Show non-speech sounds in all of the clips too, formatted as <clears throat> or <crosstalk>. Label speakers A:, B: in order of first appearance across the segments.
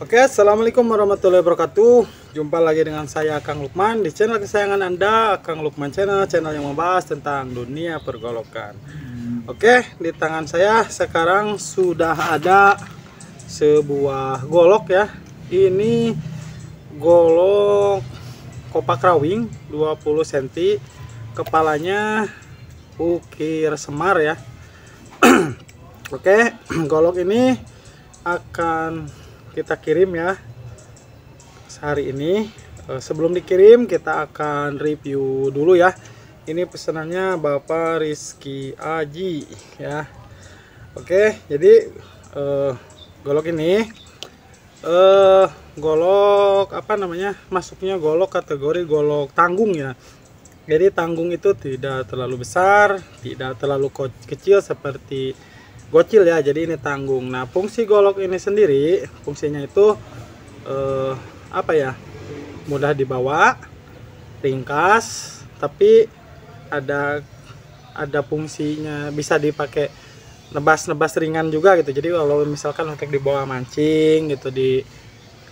A: Oke, Assalamualaikum warahmatullahi wabarakatuh Jumpa lagi dengan saya Kang Lukman Di channel kesayangan Anda, Kang Lukman Channel Channel yang membahas tentang dunia pergolokan Oke, di tangan saya sekarang sudah ada sebuah golok ya Ini golok kopak rawing 20 cm Kepalanya ukir semar ya <clears throat> Oke, <clears throat> golok ini akan kita kirim ya sehari ini eh, sebelum dikirim kita akan review dulu ya ini pesanannya Bapak Rizky Aji ya Oke jadi uh, golok ini eh golok apa namanya masuknya golok kategori golok tanggung ya jadi tanggung itu tidak terlalu besar tidak terlalu kecil seperti gocil ya jadi ini tanggung nah fungsi golok ini sendiri fungsinya itu eh, apa ya mudah dibawa ringkas tapi ada ada fungsinya bisa dipakai nebas-nebas ringan juga gitu jadi kalau misalkan untuk dibawa mancing gitu di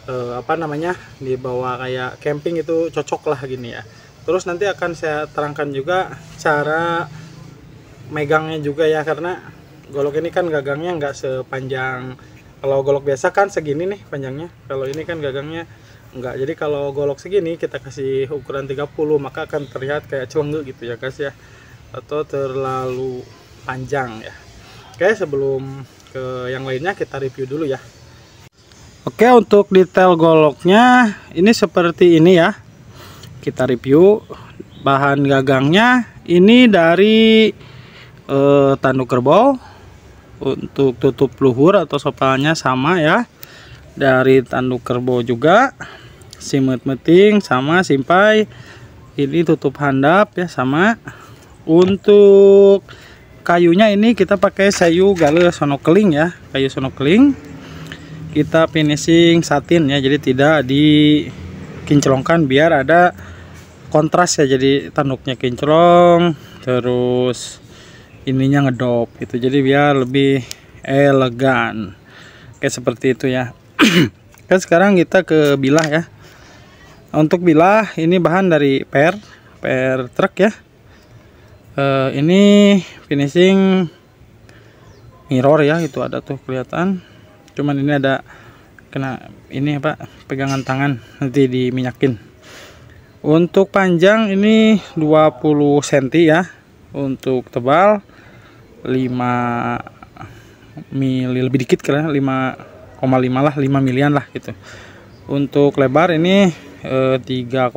A: eh, apa namanya dibawa kayak camping itu cocok lah gini ya terus nanti akan saya terangkan juga cara megangnya juga ya karena golok ini kan gagangnya nggak sepanjang kalau golok biasa kan segini nih panjangnya kalau ini kan gagangnya nggak jadi kalau golok segini kita kasih ukuran 30 maka akan terlihat kayak celenggu gitu ya guys ya atau terlalu panjang ya oke sebelum ke yang lainnya kita review dulu ya oke untuk detail goloknya ini seperti ini ya kita review bahan gagangnya ini dari eh, tanduk kerbau untuk tutup luhur atau sopalnya sama ya dari tanduk kerbau juga simet meting sama simpai ini tutup handap ya sama untuk kayunya ini kita pakai sayu galuh sonokeling ya kayu sonokeling kita finishing satin ya jadi tidak dikinclongkan biar ada kontras ya jadi tanduknya kinclong terus ininya ngedop gitu, jadi biar lebih elegan kayak seperti itu ya <clears throat> kan sekarang kita ke bilah ya untuk bilah ini bahan dari per per truk ya e, ini finishing mirror ya itu ada tuh kelihatan cuman ini ada kena ini pak pegangan tangan nanti diminyakin untuk panjang ini 20 cm ya untuk tebal 5 mili lebih dikit kira 5,5 lah 5 milian lah gitu untuk lebar ini e, eh, 3,8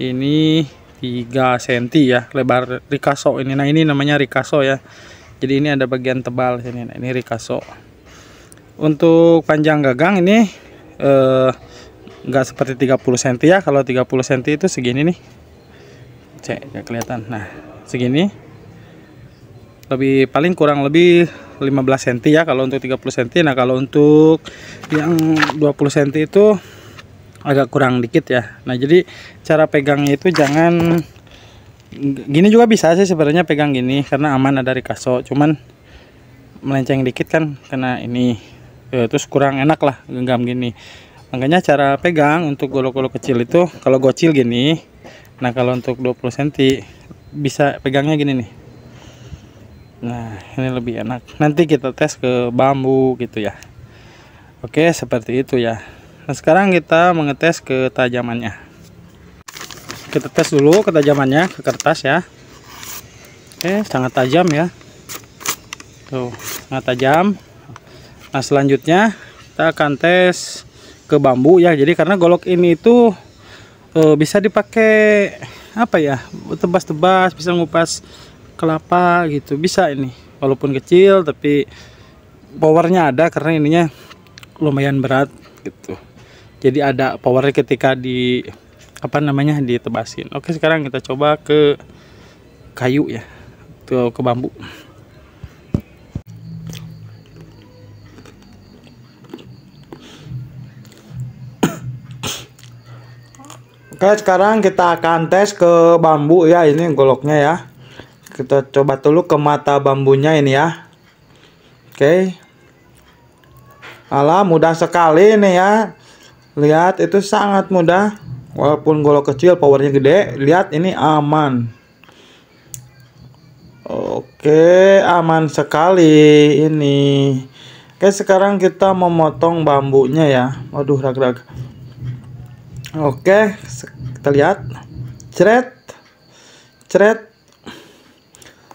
A: ini 3 cm ya lebar rikaso ini nah ini namanya rikaso ya jadi ini ada bagian tebal sini nah, ini rikaso untuk panjang gagang ini enggak eh, seperti 30 cm ya kalau 30 cm itu segini nih cek kelihatan nah segini lebih paling kurang lebih 15 cm ya kalau untuk 30 cm nah kalau untuk yang 20 cm itu agak kurang dikit ya nah jadi cara pegangnya itu jangan gini juga bisa sih sebenarnya pegang gini karena aman ada kaso cuman melenceng dikit kan karena ini ya, terus kurang enak lah genggam gini makanya cara pegang untuk golok-golok kecil itu kalau gocil gini nah kalau untuk 20 cm bisa pegangnya gini nih nah ini lebih enak nanti kita tes ke bambu gitu ya oke seperti itu ya nah sekarang kita mengetes ketajamannya kita tes dulu ketajamannya ke kertas ya oke sangat tajam ya tuh sangat tajam nah selanjutnya kita akan tes ke bambu ya jadi karena golok ini itu e, eh, bisa dipakai apa ya tebas-tebas bisa ngupas kelapa gitu bisa ini walaupun kecil tapi powernya ada karena ininya lumayan berat gitu jadi ada powernya ketika di apa namanya ditebasin oke sekarang kita coba ke kayu ya tuh ke bambu Oke sekarang kita akan tes ke bambu ya ini goloknya ya kita coba dulu ke mata bambunya ini ya oke ala mudah sekali ini ya lihat itu sangat mudah walaupun golok kecil powernya gede lihat ini aman oke aman sekali ini oke sekarang kita memotong bambunya ya waduh rag-rag Oke, kita lihat. Cret. Cret.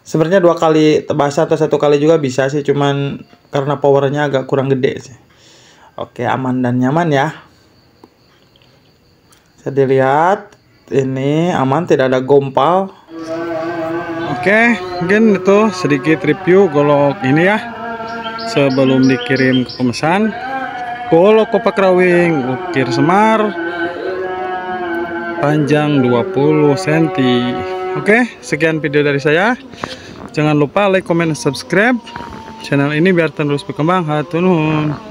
A: Sebenarnya dua kali basah atau satu kali juga bisa sih, cuman karena powernya agak kurang gede sih. Oke, aman dan nyaman ya. Saya dilihat ini aman tidak ada gompal. Oke, mungkin itu sedikit review golok ini ya. Sebelum dikirim ke pemesan, golok kopak rawing, ukir semar, panjang 20 cm oke sekian video dari saya jangan lupa like comment subscribe channel ini biar terus berkembang hatunun